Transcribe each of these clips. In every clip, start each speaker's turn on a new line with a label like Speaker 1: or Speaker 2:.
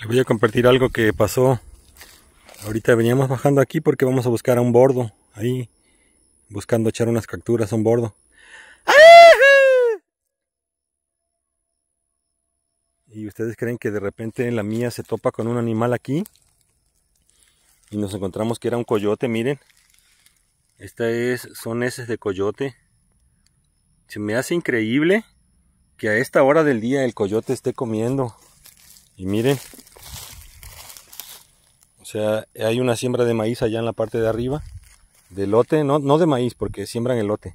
Speaker 1: Les voy a compartir algo que pasó. Ahorita veníamos bajando aquí porque vamos a buscar a un bordo. Ahí, buscando echar unas capturas a un bordo. Y ustedes creen que de repente en la mía se topa con un animal aquí. Y nos encontramos que era un coyote, miren. Esta es, son heces de coyote. Se me hace increíble que a esta hora del día el coyote esté comiendo. Y miren, o sea, hay una siembra de maíz allá en la parte de arriba, de lote, no, de maíz, porque siembran el lote.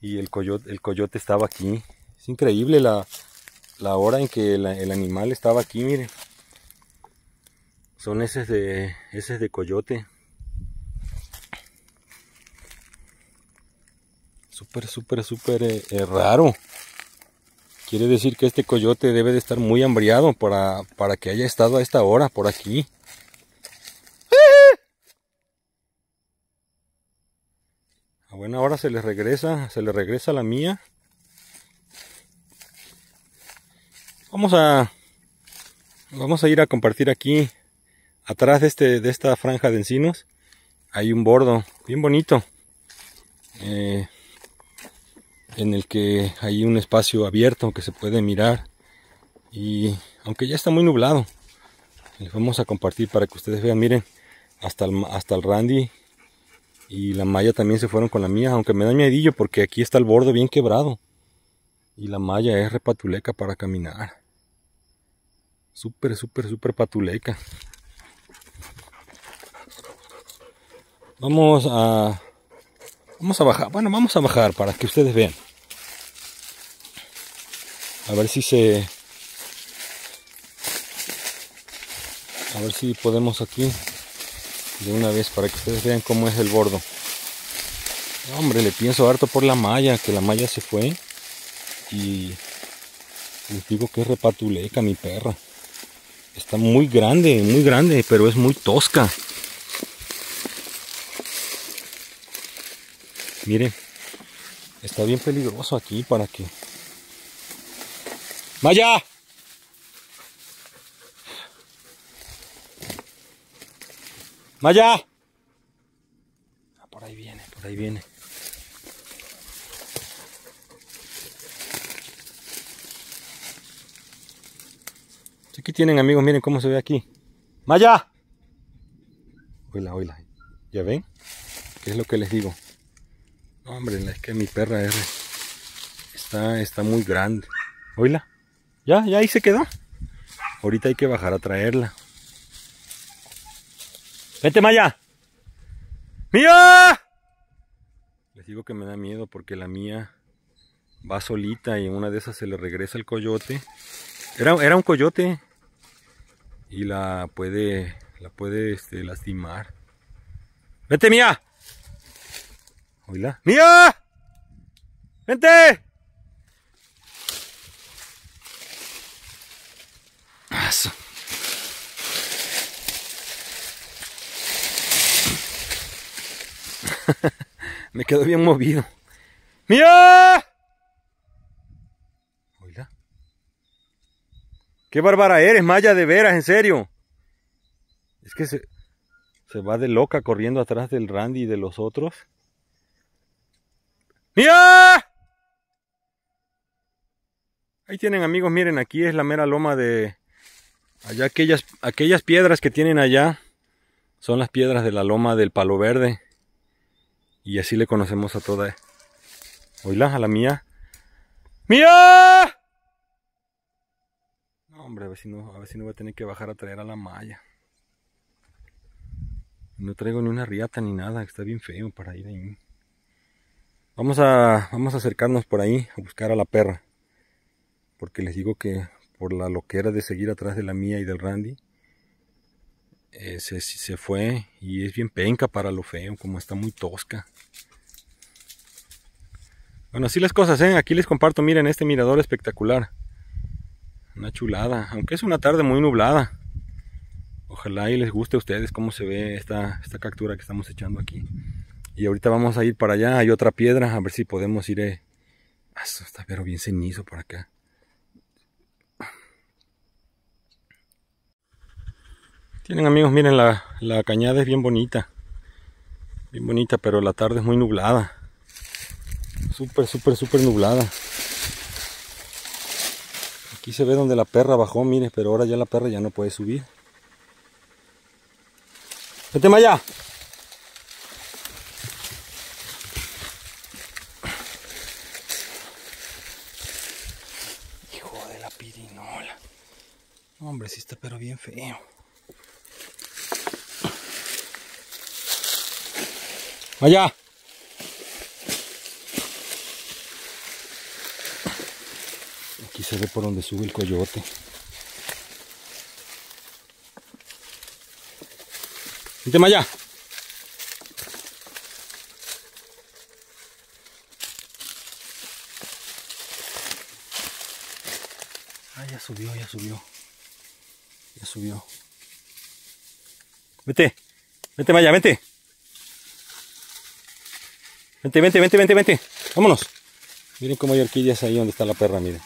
Speaker 1: Y el coyote, el coyote estaba aquí. Es increíble la, hora en que el animal estaba aquí, miren. Son esos de, de coyote. Súper, súper, súper eh, eh, raro. Quiere decir que este coyote debe de estar muy hambriado para, que haya estado a esta hora por aquí. A buena hora se le regresa, se le regresa la mía. Vamos a, vamos a ir a compartir aquí, atrás de, este, de esta franja de encinos, hay un bordo bien bonito. Eh, en el que hay un espacio abierto que se puede mirar y aunque ya está muy nublado les vamos a compartir para que ustedes vean miren hasta el, hasta el randy y la malla también se fueron con la mía aunque me da miedillo porque aquí está el borde bien quebrado y la malla es repatuleca para caminar súper súper súper patuleca vamos a vamos a bajar bueno vamos a bajar para que ustedes vean a ver si se... A ver si podemos aquí de una vez para que ustedes vean cómo es el bordo. Hombre, le pienso harto por la malla, que la malla se fue. Y les digo que es repatuleca mi perra. Está muy grande, muy grande, pero es muy tosca. Miren, está bien peligroso aquí para que ¡Maya! ¡Maya! Ah, por ahí viene, por ahí viene. Aquí tienen amigos, miren cómo se ve aquí. ¡Maya! ¡Hola, hola ¿Ya ven? ¿Qué es lo que les digo? No, hombre, es que mi perra está, está muy grande. Hola. Ya, ya ahí se quedó. Ahorita hay que bajar a traerla. Vente, Maya. ¡Mía! Les digo que me da miedo porque la mía va solita y en una de esas se le regresa el coyote. Era, era un coyote y la puede, la puede este, lastimar. ¡Vente, Mía! ¡Hola! ¡Mía! ¡Vente! Me quedo bien movido. ¡Mira! Qué bárbara eres, Maya, de veras, en serio. Es que se, se va de loca corriendo atrás del Randy y de los otros. ¡Mira! Ahí tienen amigos, miren, aquí es la mera loma de Allá aquellas, aquellas piedras que tienen allá son las piedras de la loma del palo verde. Y así le conocemos a toda. Oíla, a la mía. ¡Mía! No, hombre, a ver, si no, voy a tener que bajar a traer a la malla. No traigo ni una riata ni nada, está bien feo para ir ahí. Vamos a, vamos a acercarnos por ahí a buscar a la perra. Porque les digo que por la loquera de seguir atrás de la mía y del Randy. Eh, se, se fue y es bien penca para lo feo, como está muy tosca. Bueno, así las cosas, ¿eh? Aquí les comparto, miren, este mirador espectacular. Una chulada, aunque es una tarde muy nublada. Ojalá y les guste a ustedes cómo se ve esta, captura que estamos echando aquí. Y ahorita vamos a ir para allá, hay otra piedra, a ver si podemos ir... Eh. está pero bien cenizo por acá. Tienen amigos, miren, la, cañada es bien bonita. Bien bonita, pero la tarde es muy nublada. Súper, súper, súper nublada. Aquí se ve donde la perra bajó, miren, pero ahora ya la perra ya no puede subir. Vete allá! Hijo de la pirinola. Hombre, sí está pero bien feo. Vaya. Aquí se ve por donde sube el coyote. Vente, Maya. Ah, ya subió, ya subió. Ya subió. Vete, vete, Maya, vete. Vente, vente, vente, vente, vente. Vámonos. Miren cómo hay orquídeas ahí donde está la perra, miren.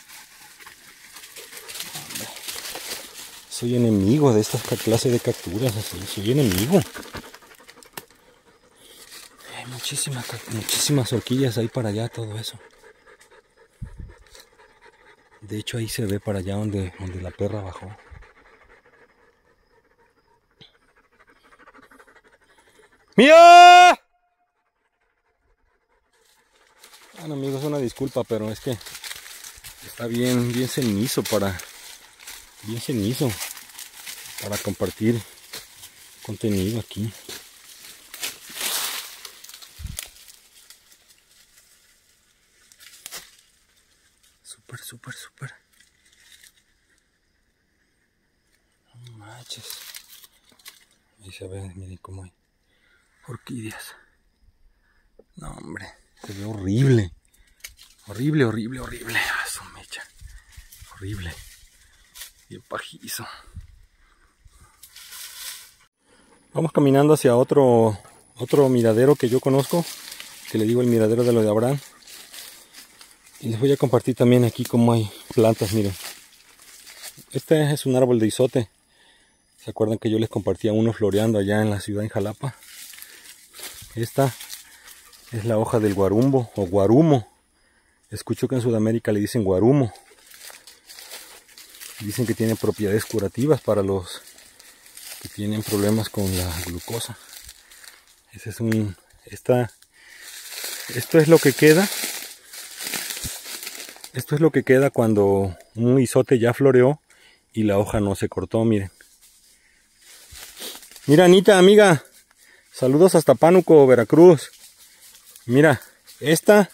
Speaker 1: Soy enemigo de esta clase de capturas, así. Soy enemigo. Hay muchísimas, muchísimas horquillas ahí para allá, todo eso. De hecho ahí se ve para allá donde, donde la perra bajó. disculpa, pero es que está bien, bien cenizo para, bien cenizo para compartir contenido aquí. super, super, súper. No manches. Ahí se ve miren cómo hay orquídeas. No, hombre, se ve horrible. Horrible, horrible, horrible. Ah, su mecha. Horrible. Bien pajizo. Vamos caminando hacia otro, otro miradero que yo conozco. Que le digo el miradero de lo de Abraham. Y les voy a compartir también aquí cómo hay plantas, miren. Este es un árbol de isote. ¿Se acuerdan que yo les compartía uno floreando allá en la ciudad en Jalapa? Esta es la hoja del guarumbo o guarumo. Escucho que en Sudamérica le dicen guarumo. Dicen que tiene propiedades curativas para los que tienen problemas con la glucosa. Ese es un, esta, esto es lo que queda. Esto es lo que queda cuando un isote ya floreó y la hoja no se cortó, miren. Mira, Anita, amiga. Saludos hasta Pánuco, Veracruz. Mira, esta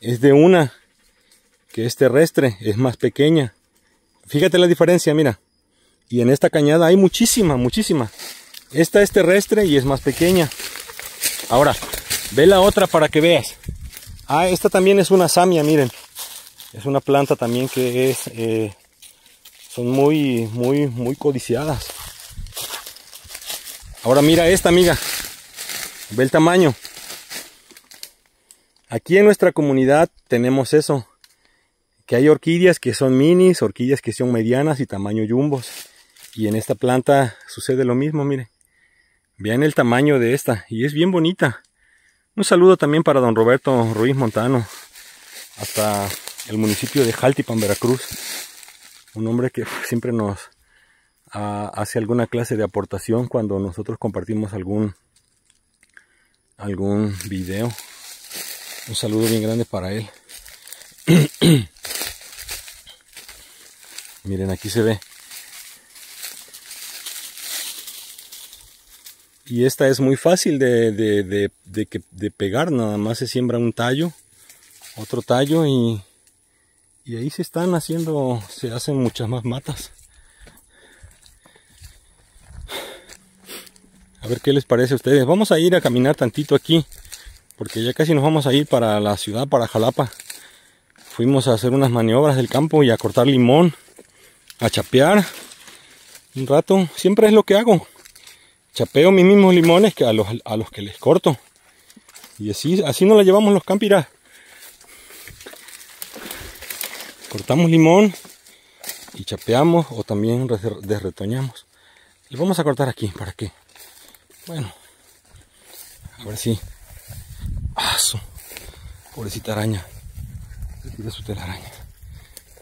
Speaker 1: es de una que es terrestre, es más pequeña. Fíjate la diferencia, mira. Y en esta cañada hay muchísima, muchísima. Esta es terrestre y es más pequeña. Ahora, ve la otra para que veas. Ah, esta también es una samia, miren. Es una planta también que es... Eh, son muy, muy, muy codiciadas. Ahora mira esta, amiga. Ve el tamaño. Aquí en nuestra comunidad tenemos eso, que hay orquídeas que son minis, orquídeas que son medianas y tamaño jumbos. Y en esta planta sucede lo mismo, mire. Vean el tamaño de esta y es bien bonita. Un saludo también para don Roberto Ruiz Montano, hasta el municipio de Jaltipan, Veracruz. Un hombre que siempre nos hace alguna clase de aportación cuando nosotros compartimos algún, algún video. Un saludo bien grande para él. Miren, aquí se ve. Y esta es muy fácil de, pegar, nada más se siembra un tallo, otro tallo y, y ahí se están haciendo, se hacen muchas más matas. A ver qué les parece a ustedes. Vamos a ir a caminar tantito aquí porque ya casi nos vamos a ir para la ciudad, para Jalapa. Fuimos a hacer unas maniobras del campo y a cortar limón, a chapear un rato. Siempre es lo que hago. Chapeo mis mismos limones que a los, que les corto. Y así, así nos la llevamos los campirás. Cortamos limón y chapeamos o también desretoñamos. Y vamos a cortar aquí para qué bueno, a ver si Paso, Pobrecita araña. Se su telaraña.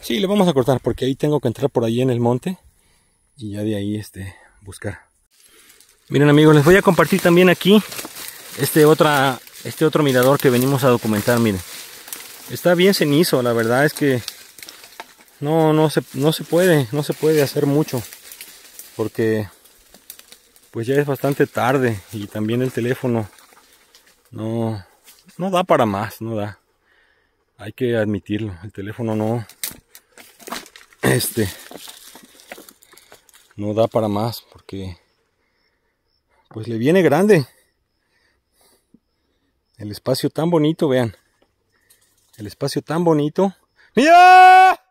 Speaker 1: Sí, le vamos a cortar porque ahí tengo que entrar por ahí en el monte. Y ya de ahí este, buscar. Miren amigos, les voy a compartir también aquí este, este otro mirador que venimos a documentar. Miren, está bien cenizo, la verdad es que no, no, se, no se puede, no se puede hacer mucho. Porque pues ya es bastante tarde y también el teléfono no, no da para más, no da. Hay que admitirlo, el teléfono no, este, no da para más porque, pues le viene grande. El espacio tan bonito, vean. El espacio tan bonito. ¡Mira!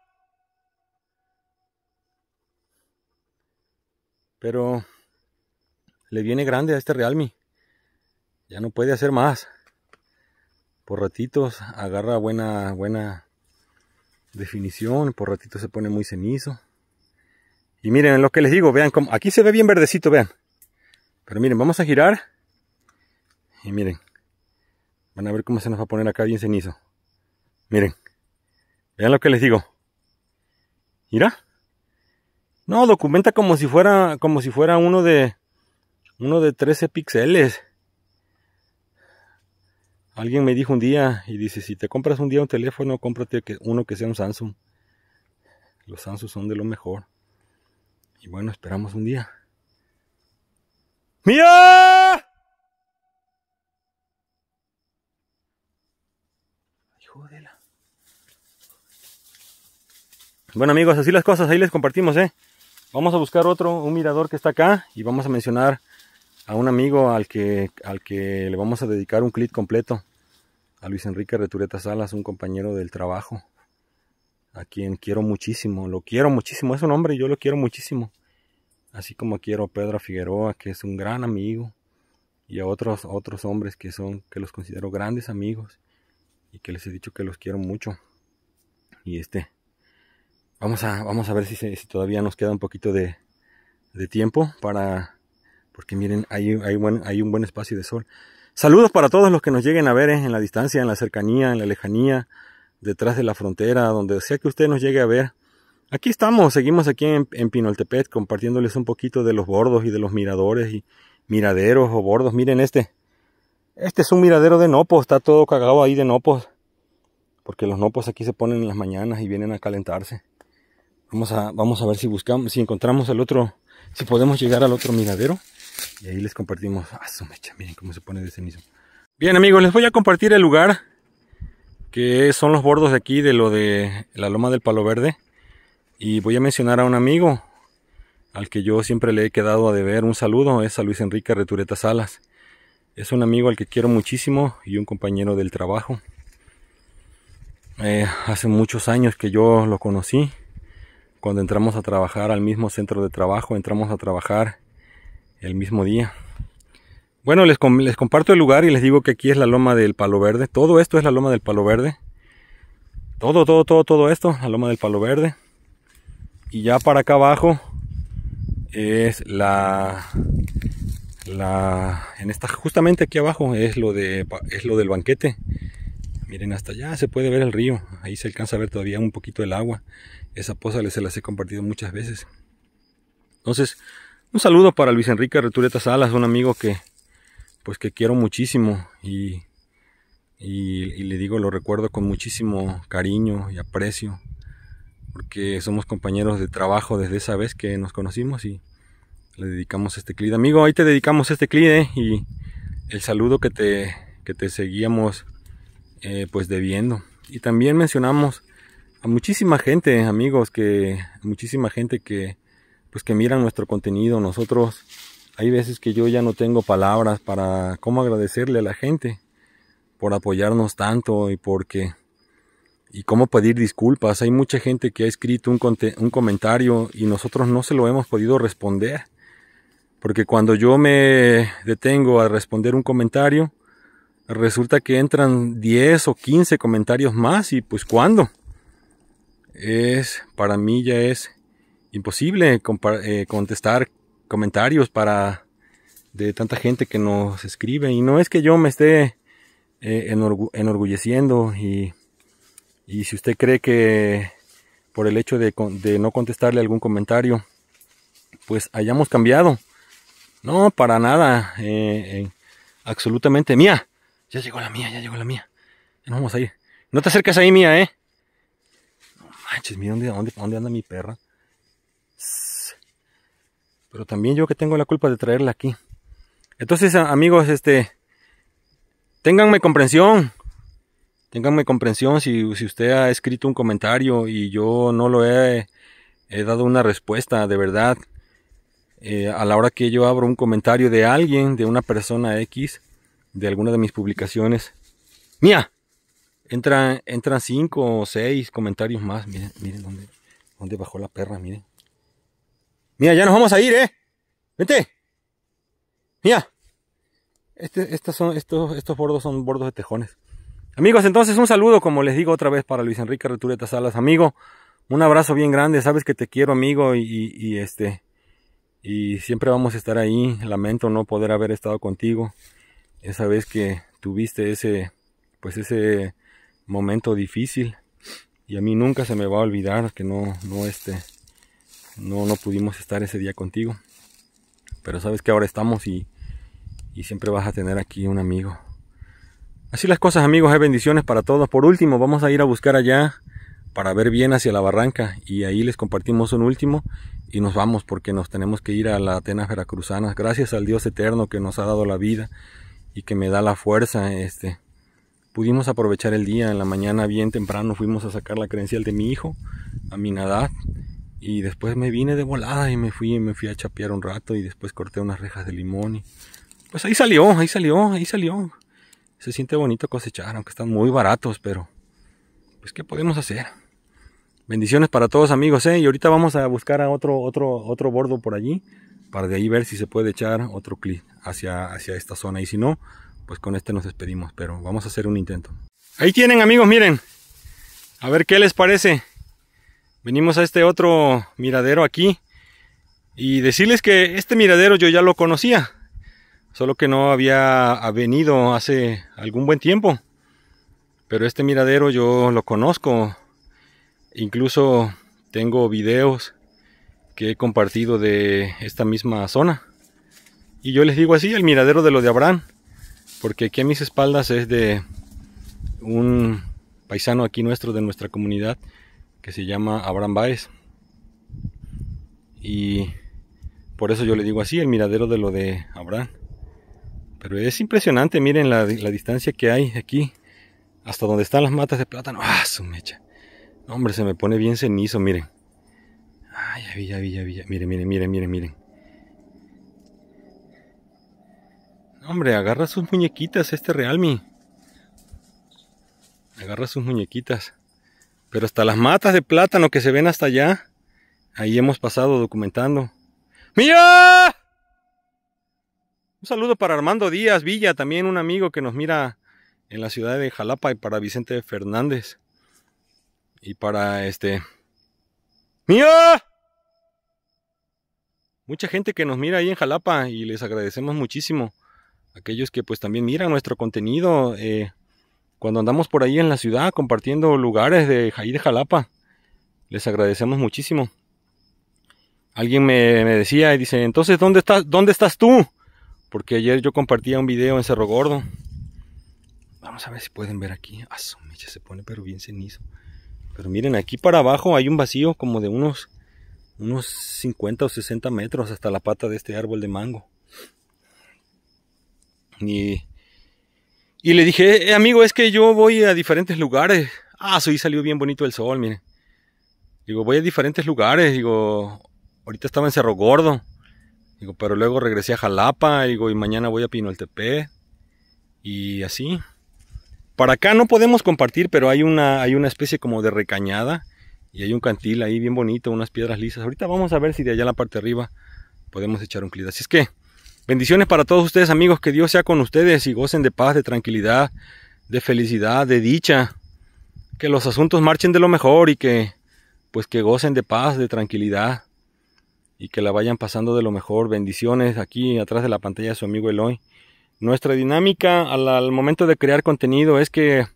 Speaker 1: Pero le viene grande a este Realme. Ya no puede hacer más por ratitos agarra buena, buena definición, por ratitos se pone muy cenizo. Y miren lo que les digo, vean como aquí se ve bien verdecito, vean. Pero miren, vamos a girar y miren, van a ver cómo se nos va a poner acá bien cenizo. Miren, vean lo que les digo. Mira. No, documenta como si fuera como si fuera uno de uno de 13 píxeles. Alguien me dijo un día y dice, si te compras un día un teléfono, cómprate uno que sea un Samsung. Los Samsung son de lo mejor. Y bueno, esperamos un día. ¡Mira! Hijo de la... Bueno amigos, así las cosas, ahí les compartimos, ¿eh? Vamos a buscar otro, un mirador que está acá y vamos a mencionar a un amigo al que, al que le vamos a dedicar un clip completo, a Luis Enrique Retureta Salas, un compañero del trabajo, a quien quiero muchísimo, lo quiero muchísimo, es un hombre y yo lo quiero muchísimo, así como quiero a Pedro Figueroa, que es un gran amigo, y a otros, otros hombres que son, que los considero grandes amigos, y que les he dicho que los quiero mucho. Y este, vamos a, vamos a ver si, todavía nos queda un poquito de tiempo para porque miren, hay, hay, un buen espacio de sol. Saludos para todos los que nos lleguen a ver eh, en la distancia, en la cercanía, en la lejanía, detrás de la frontera, donde sea que usted nos llegue a ver. Aquí estamos, seguimos aquí en, Pinoltepet compartiéndoles un poquito de los bordos y de los miradores y miraderos o bordos. Miren este. Este es un miradero de nopos, está todo cagado ahí de nopos. Porque los nopos aquí se ponen en las mañanas y vienen a calentarse. Vamos a, vamos a ver si buscamos, si encontramos el otro, si podemos llegar al otro miradero. Y ahí les compartimos. Ah, su mecha, miren cómo se pone de cenizo. Bien amigos, les voy a compartir el lugar que son los bordos de aquí de lo de la loma del palo verde. Y voy a mencionar a un amigo al que yo siempre le he quedado a deber un saludo, es a Luis Enrique Retureta Salas. Es un amigo al que quiero muchísimo y un compañero del trabajo. Eh, hace muchos años que yo lo conocí, cuando entramos a trabajar al mismo centro de trabajo, entramos a trabajar el mismo día. Bueno, les, comparto el lugar y les digo que aquí es la loma del Palo Verde. Todo esto es la loma del Palo Verde. Todo, todo, todo, todo esto, la loma del Palo Verde. Y ya para acá abajo es la... la en esta, justamente aquí abajo es lo, de, es lo del banquete. Miren, hasta allá se puede ver el río. Ahí se alcanza a ver todavía un poquito el agua. Esa poza se las he compartido muchas veces. Entonces, un saludo para Luis Enrique Retureta Salas, un amigo que pues que quiero muchísimo y, y, le digo, lo recuerdo con muchísimo cariño y aprecio, porque somos compañeros de trabajo desde esa vez que nos conocimos y le dedicamos este clip. Amigo, ahí te dedicamos este clide y el saludo que te, que te seguíamos eh, pues debiendo. Y también mencionamos a muchísima gente, amigos, que muchísima gente que pues que miran nuestro contenido. Nosotros, hay veces que yo ya no tengo palabras para cómo agradecerle a la gente por apoyarnos tanto y porque y cómo pedir disculpas. Hay mucha gente que ha escrito un, comentario y nosotros no se lo hemos podido responder. Porque cuando yo me detengo a responder un comentario, resulta que entran 10 o 15 comentarios más y pues cuándo. Es, para mí ya es imposible eh, contestar comentarios para de tanta gente que nos escribe y no es que yo me esté eh, enorgulleciendo y, si usted cree que por el hecho de, no contestarle algún comentario pues hayamos cambiado no para nada eh, absolutamente mía ya llegó la mía ya llegó la mía nos vamos a ir no te acerques ahí mía eh no manches mira dónde, dónde anda mi perra pero también yo que tengo la culpa de traerla aquí. Entonces, amigos, este, ténganme comprensión. Ténganme comprensión si, usted ha escrito un comentario y yo no lo he, dado una respuesta, de verdad. Eh, a la hora que yo abro un comentario de alguien, de una persona X, de alguna de mis publicaciones, mía, entran, entran cinco o seis comentarios más. Miren, miren dónde, dónde bajó la perra, miren. Mira, ya nos vamos a ir, ¿eh? Vete, Mira. Este, son, estos, estos bordos son bordos de tejones. Amigos, entonces un saludo, como les digo otra vez, para Luis Enrique Retureta Salas. Amigo, un abrazo bien grande. Sabes que te quiero, amigo, y, este... Y siempre vamos a estar ahí. Lamento no poder haber estado contigo. Esa vez que tuviste ese... Pues ese momento difícil. Y a mí nunca se me va a olvidar que no, no este no, no pudimos estar ese día contigo. Pero sabes que ahora estamos y, siempre vas a tener aquí un amigo. Así las cosas amigos, hay bendiciones para todos. Por último, vamos a ir a buscar allá para ver bien hacia la barranca y ahí les compartimos un último y nos vamos porque nos tenemos que ir a la Atenas Veracruzana. Gracias al Dios eterno que nos ha dado la vida y que me da la fuerza. Este, pudimos aprovechar el día en la mañana bien temprano, fuimos a sacar la credencial de mi hijo a mi edad. Y después me vine de volada y me fui, me fui a chapear un rato y después corté unas rejas de limón y pues ahí salió, ahí salió, ahí salió. Se siente bonito cosechar, aunque están muy baratos, pero pues qué podemos hacer. Bendiciones para todos amigos, ¿eh? Y ahorita vamos a buscar a otro, otro, otro bordo por allí, para de ahí ver si se puede echar otro clic hacia, hacia esta zona. Y si no, pues con este nos despedimos, pero vamos a hacer un intento. Ahí tienen amigos, miren. A ver qué les parece venimos a este otro miradero aquí y decirles que este miradero yo ya lo conocía, solo que no había venido hace algún buen tiempo. Pero este miradero yo lo conozco, incluso tengo videos que he compartido de esta misma zona. Y yo les digo así, el miradero de lo de Abraham, porque aquí a mis espaldas es de un paisano aquí nuestro de nuestra comunidad que se llama Abraham Baez. Y por eso yo le digo así, el miradero de lo de Abraham. Pero es impresionante, miren la, distancia que hay aquí, hasta donde están las matas de plátano. ¡Ah, su mecha! hombre, se me pone bien cenizo, miren. ¡Ay, ya vi, ya vi, Miren, miren, miren, miren, miren. hombre, agarra sus muñequitas este Realme. Agarra sus muñequitas. Pero hasta las matas de plátano que se ven hasta allá, ahí hemos pasado documentando. ¡Mira! Un saludo para Armando Díaz Villa, también un amigo que nos mira en la ciudad de Jalapa y para Vicente Fernández. Y para este... ¡Mío! Mucha gente que nos mira ahí en Jalapa y les agradecemos muchísimo. Aquellos que pues también miran nuestro contenido. Eh, cuando andamos por ahí en la ciudad compartiendo lugares de Jaí de Jalapa. Les agradecemos muchísimo. Alguien me, decía y dice, entonces, ¿dónde estás, ¿dónde estás tú? Porque ayer yo compartía un video en Cerro Gordo. Vamos a ver si pueden ver aquí. Ah, se pone pero bien cenizo. Pero miren, aquí para abajo hay un vacío como de unos, unos 50 o 60 metros hasta la pata de este árbol de mango. Y y le dije, eh, amigo, es que yo voy a diferentes lugares. Ah, soy salió bien bonito el sol, mire. Digo, voy a diferentes lugares. Digo, ahorita estaba en Cerro Gordo. Digo, pero luego regresé a Jalapa. Digo, y mañana voy a Pinoltepe. Y así. Para acá no podemos compartir, pero hay una, hay una especie como de recañada. Y hay un cantil ahí bien bonito, unas piedras lisas. Ahorita vamos a ver si de allá a la parte de arriba podemos echar un clic. Así es que Bendiciones para todos ustedes amigos, que Dios sea con ustedes y gocen de paz, de tranquilidad, de felicidad, de dicha, que los asuntos marchen de lo mejor y que pues que gocen de paz, de tranquilidad y que la vayan pasando de lo mejor. Bendiciones aquí atrás de la pantalla de su amigo Eloy. Nuestra dinámica al, al momento de crear contenido es que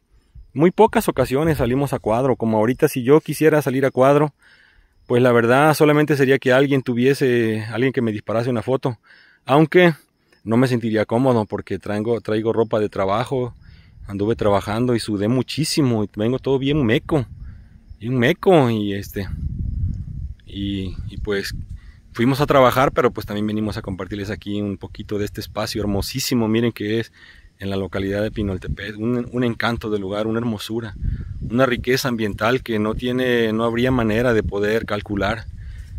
Speaker 1: muy pocas ocasiones salimos a cuadro, como ahorita si yo quisiera salir a cuadro, pues la verdad solamente sería que alguien tuviese, alguien que me disparase una foto aunque no me sentiría cómodo porque traigo, traigo ropa de trabajo, anduve trabajando y sudé muchísimo y vengo todo bien meco, bien meco y este y, pues fuimos a trabajar pero pues también venimos a compartirles aquí un poquito de este espacio hermosísimo, miren que es en la localidad de Pinoltepec, un, encanto de lugar, una hermosura, una riqueza ambiental que no tiene, no habría manera de poder calcular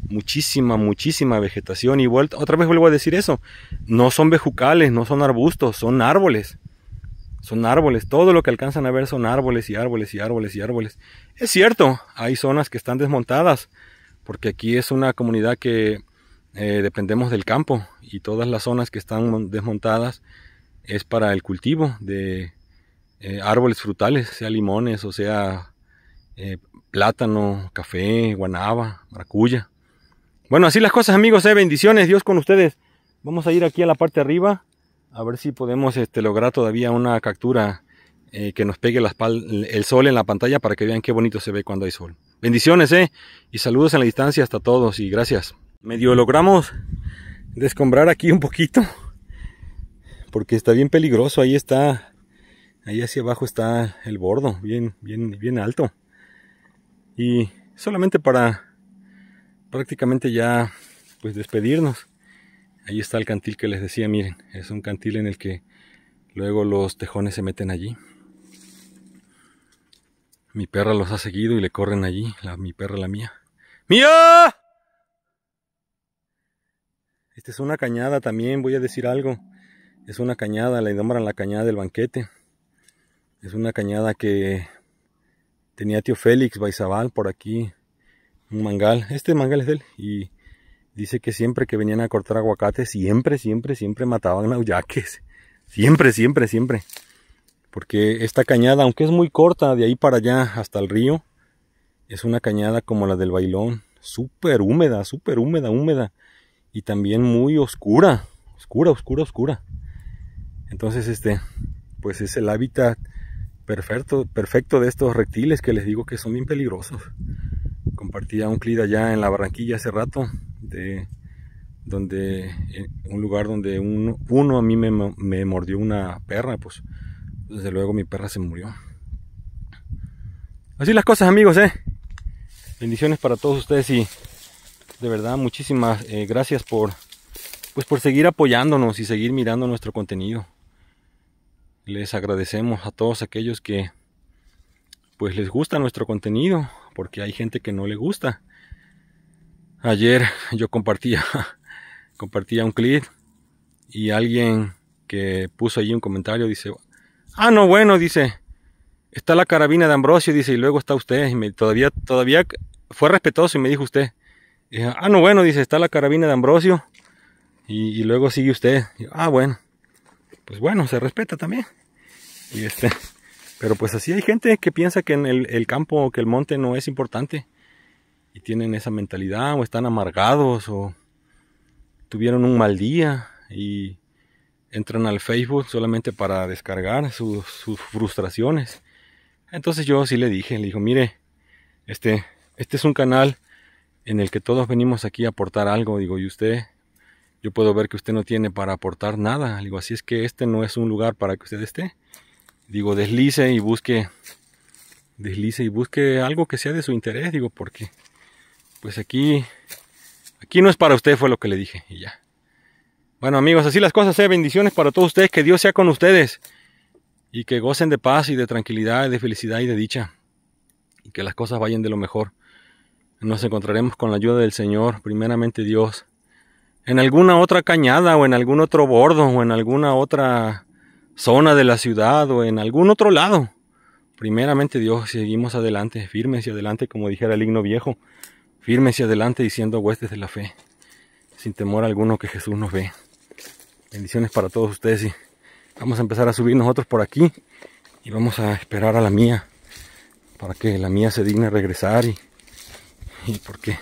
Speaker 1: muchísima, muchísima vegetación. Y vuelta, otra vez vuelvo a decir eso, no son bejucales, no son arbustos, son árboles. Son árboles, todo lo que alcanzan a ver son árboles y árboles y árboles y árboles. Es cierto, hay zonas que están desmontadas, porque aquí es una comunidad que eh, dependemos del campo y todas las zonas que están desmontadas es para el cultivo de eh, árboles frutales, sea limones o sea eh, plátano, café, guanaba, maracuya. Bueno, así las cosas amigos, eh, bendiciones, Dios con ustedes. Vamos a ir aquí a la parte arriba, a ver si podemos este, lograr todavía una captura eh, que nos pegue la el sol en la pantalla para que vean qué bonito se ve cuando hay sol. Bendiciones, eh, y saludos en la distancia hasta todos y gracias. Medio logramos descombrar aquí un poquito, porque está bien peligroso, ahí está, ahí hacia abajo está el bordo, bien, bien, bien alto. Y solamente para prácticamente ya pues despedirnos. Ahí está el cantil que les decía, miren, es un cantil en el que luego los tejones se meten allí. Mi perra los ha seguido y le corren allí, mi perra la mía. ¡Mía! Esta es una cañada también, voy a decir algo. Es una cañada, la nombran la cañada del banquete. Es una cañada que tenía tío Félix Baizabal por aquí un mangal. Este mangal es de él y dice que siempre que venían a cortar aguacate, siempre, siempre, siempre mataban uyaques. Siempre, siempre, siempre. Porque esta cañada, aunque es muy corta, de ahí para allá hasta el río, es una cañada como la del bailón. Súper húmeda, súper húmeda, húmeda. Y también muy oscura, oscura, oscura, oscura. Entonces, este, pues es el hábitat perfecto, perfecto de estos reptiles que les digo que son bien peligrosos compartía un clip allá en la Barranquilla hace rato, de donde eh, un lugar donde uno, a mí me, mordió una perra, pues desde luego mi perra se murió. Así las cosas amigos, eh. Bendiciones para todos ustedes y de verdad muchísimas eh, gracias por pues por seguir apoyándonos y seguir mirando nuestro contenido. Les agradecemos a todos aquellos que pues les gusta nuestro contenido porque hay gente que no le gusta. Ayer yo compartía, compartía un clip y alguien que puso allí un comentario dice, ah, no, bueno, dice, está la carabina de Ambrosio, dice, y luego está usted, y me, todavía, todavía fue respetuoso y me dijo usted, eh, ah, no, bueno, dice, está la carabina de Ambrosio, y, luego sigue usted, ah, bueno, pues bueno, se respeta también. Y este, pero pues así hay gente que piensa que en el, campo o que el monte no es importante. Y tienen esa mentalidad o están amargados o tuvieron un mal día y entran al Facebook solamente para descargar sus, frustraciones. Entonces yo sí le dije, le dijo, mire, este, este es un canal en el que todos venimos aquí a aportar algo, digo, y usted, yo puedo ver que usted no tiene para aportar nada, digo, así es que este no es un lugar para que usted esté digo, deslice y busque, deslice y busque algo que sea de su interés, digo, porque pues aquí, aquí no es para usted, fue lo que le dije y ya. Bueno amigos, así las cosas, sean, eh, bendiciones para todos ustedes, que Dios sea con ustedes y que gocen de paz y de tranquilidad, de felicidad y de dicha y que las cosas vayan de lo mejor. Nos encontraremos con la ayuda del Señor, primeramente Dios, en alguna otra cañada o en algún otro bordo o en alguna otra zona de la ciudad o en algún otro lado. Primeramente Dios, seguimos adelante, firmes y adelante, como dijera el himno viejo, firmes y adelante diciendo huestes de la fe, sin temor alguno que Jesús nos ve. Bendiciones para todos ustedes y vamos a empezar a subir nosotros por aquí y vamos a esperar a la mía para que la mía se digne regresar y, porque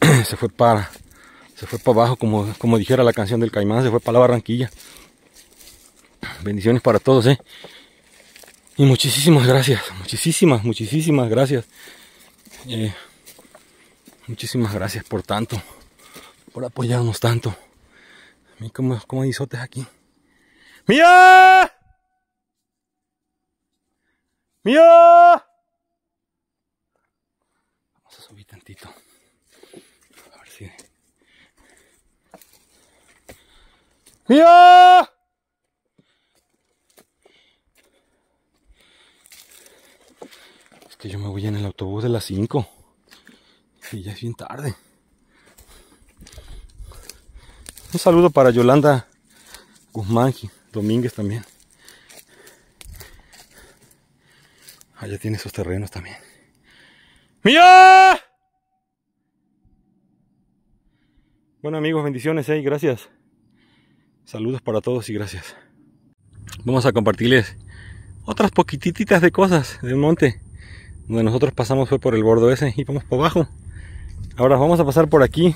Speaker 1: se fue para se fue para abajo como, como dijera la canción del caimán, se fue para la barranquilla. Bendiciones para todos, ¿eh? Y muchísimas gracias, muchísimas, muchísimas gracias. Eh, muchísimas gracias por tanto, por apoyarnos tanto. A mí como, como disotes aquí. Mío. Mío. Vamos a subir tantito. A ver si... ¡Mía! yo me voy en el autobús de las 5. Y ya es bien tarde. Un saludo para Yolanda Guzmán Domínguez también. Allá ah, tiene sus terrenos también. ¡Mira! Bueno amigos, bendiciones y gracias. Saludos para todos y gracias. Vamos a compartirles otras poquititas de cosas del monte. Donde nosotros pasamos fue por el borde ese y vamos por abajo. Ahora vamos a pasar por aquí,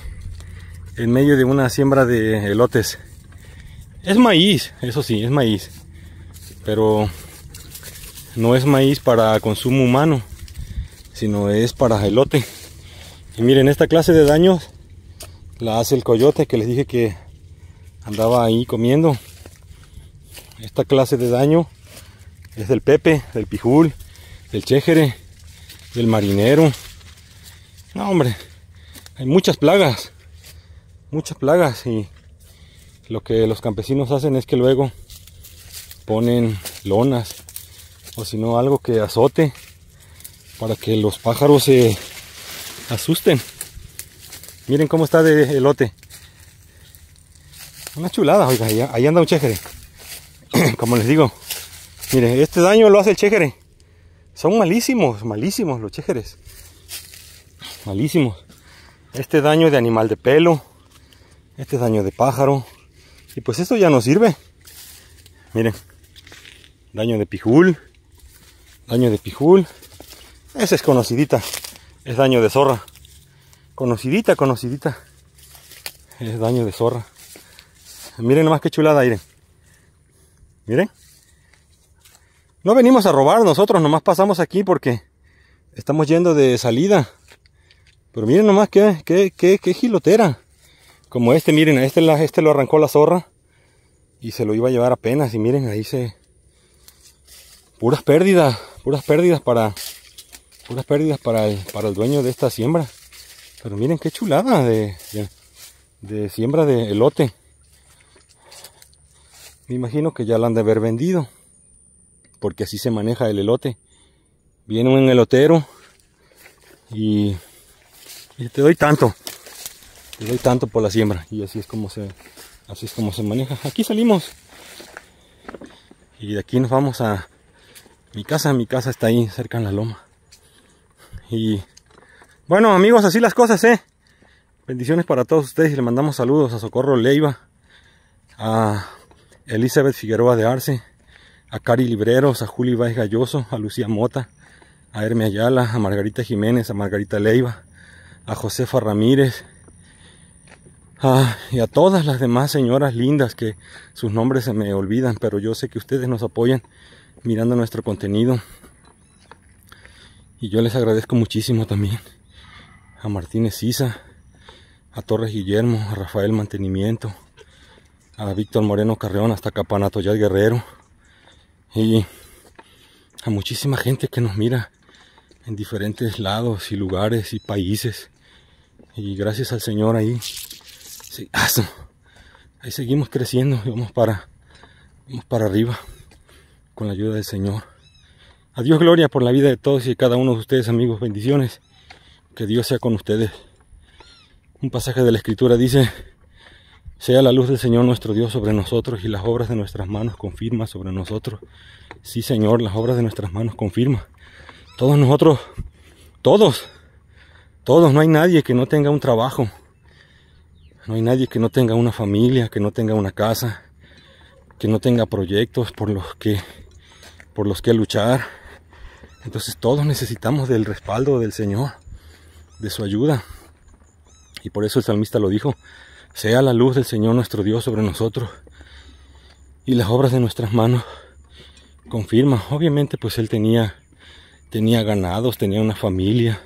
Speaker 1: en medio de una siembra de elotes. Es maíz, eso sí, es maíz. Pero no es maíz para consumo humano, sino es para elote. Y miren, esta clase de daños la hace el coyote que les dije que andaba ahí comiendo. Esta clase de daño es del pepe, del pijul, del chejere el marinero. No, hombre, hay muchas plagas, muchas plagas y lo que los campesinos hacen es que luego ponen lonas o si no algo que azote para que los pájaros se asusten. Miren cómo está de elote. Una chulada, oiga, ahí, anda un chéjere. Como les digo, miren, este daño lo hace el chéjere. Son malísimos, malísimos los chejeres, Malísimos. Este daño de animal de pelo, este daño de pájaro. Y pues esto ya no sirve. Miren, daño de pijul, daño de pijul. Esa es conocidita, es daño de zorra. Conocidita, conocidita. Es daño de zorra. Miren nomás qué chulada, miren. Miren. No venimos a robar nosotros, nomás pasamos aquí porque estamos yendo de salida. Pero miren nomás qué, qué, qué, qué gilotera. Como este, miren, este, este, lo arrancó la zorra. Y se lo iba a llevar apenas. Y miren, ahí se... Puras pérdidas, puras pérdidas para... Puras pérdidas para el, para el dueño de esta siembra. Pero miren qué chulada de, de siembra de elote. Me imagino que ya la han de haber vendido porque así se maneja el elote. Viene un elotero y, te doy tanto, te doy tanto por la siembra y así es como se, así es como se maneja. Aquí salimos y de aquí nos vamos a mi casa, mi casa está ahí cerca en la loma. Y bueno amigos, así las cosas, eh. Bendiciones para todos ustedes y le mandamos saludos a Socorro Leiva, a Elizabeth Figueroa de Arce, a Cari Libreros, a Juli Vázquez Galloso, a Lucía Mota, a Herme Ayala, a Margarita Jiménez, a Margarita Leiva, a Josefa Ramírez, y a todas las demás señoras lindas que sus nombres se me olvidan, pero yo sé que ustedes nos apoyan mirando nuestro contenido. Y yo les agradezco muchísimo también a Martínez Sisa, a Torres Guillermo, a Rafael Mantenimiento, a Víctor Moreno Carreón, hasta Capanato Guerrero, y a muchísima gente que nos mira en diferentes lados y lugares y países. Y gracias al Señor ahí, ah, ahí seguimos creciendo y vamos para, para arriba con la ayuda del Señor. A Dios gloria por la vida de todos y de cada uno de ustedes, amigos. Bendiciones. Que Dios sea con ustedes. Un pasaje de la Escritura dice, sea la luz del Señor nuestro Dios sobre nosotros y las obras de nuestras manos confirma sobre nosotros. Sí, Señor, las obras de nuestras manos confirma. Todos nosotros, todos, todos, no hay nadie que no tenga un trabajo. No hay nadie que no tenga una familia, que no tenga una casa, que no tenga proyectos por los que por los que luchar. Entonces todos necesitamos del respaldo del Señor, de su ayuda. Y por eso el salmista lo dijo, sea la luz del Señor nuestro Dios sobre nosotros y las obras de nuestras manos confirma. Obviamente pues él tenía, tenía ganados, tenía una familia,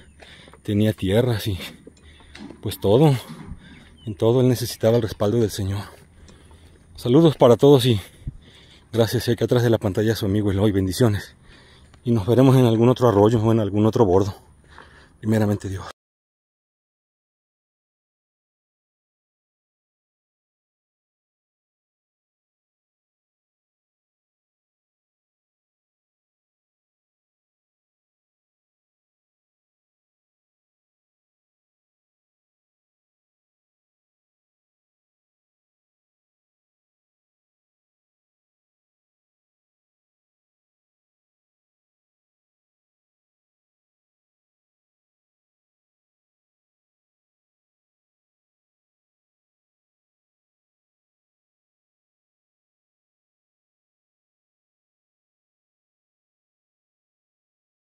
Speaker 1: tenía tierras y pues todo, en todo él necesitaba el respaldo del Señor. Saludos para todos y gracias. a que atrás de la pantalla su amigo Eloy, bendiciones. Y nos veremos en algún otro arroyo o en algún otro bordo. Primeramente Dios.